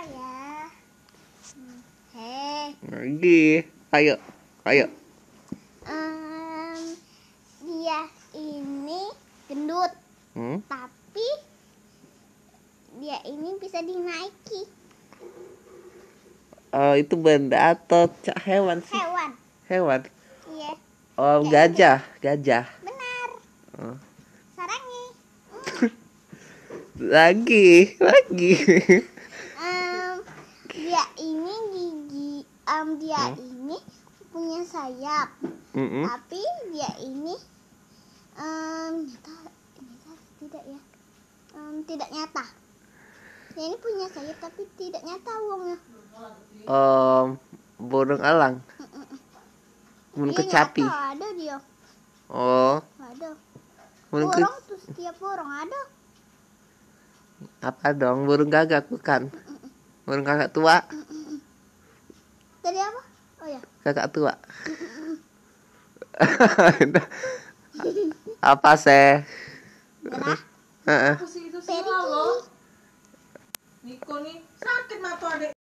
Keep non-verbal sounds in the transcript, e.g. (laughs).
apa ya hmm. Hei. lagi ayo ayo um, dia ini gendut hmm? tapi dia ini bisa dinaiki oh itu benda atau hewan sih hewan hewan iya oh Kayak gajah gitu. gajah benar oh. sarangi (laughs) lagi lagi (laughs) dia ini gigi um, dia hmm? ini punya sayap mm -hmm. tapi dia ini um, nyata nyata tidak ya um, tidak nyata dia ini punya sayap tapi tidak nyata uangnya um, burung elang mm -mm. Iya, kecapi nyata, ada dia oh ada burung burung tuh setiap burung ada apa dong burung gagak bukan Warung kakak tua. Tadi apa? Oh ya. Kakak tua. (laughs) apa sih? Heeh. Aku sih itu sih Niko nih sakit mata adik.